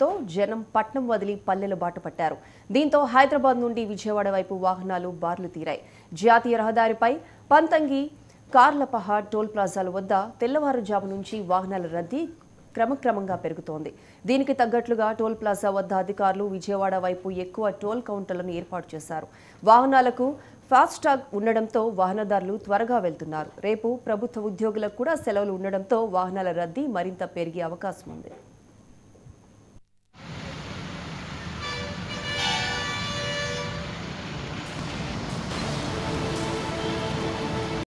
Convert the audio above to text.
తో జనం పట్నం వదిలి పల్లెల బాటు పట్టారు దీంతో హైదరాబాద్ నుండి విజయవాడ వైపు వాహనాలు బార్లు తీరాయి జాతీయ రహదారిపై పంతంగి కార్లపహ టోల్ ప్లాజాల వద్ద తెల్లవారుజాము నుంచి వాహనాల రద్దీ క్రమక్రమంగా పెరుగుతోంది దీనికి తగ్గట్లుగా టోల్ ప్లాజా వద్ద అధికారులు విజయవాడ వైపు ఎక్కువ టోల్ కౌంటర్లను ఏర్పాటు చేశారు వాహనాలకు ఫాస్టాగ్ ఉండడంతో వాహనదారులు త్వరగా వెళ్తున్నారు రేపు ప్రభుత్వ ఉద్యోగులకు కూడా సెలవులు ఉండడంతో వాహనాల రద్దీ మరింత పెరిగే అవకాశం ఉంది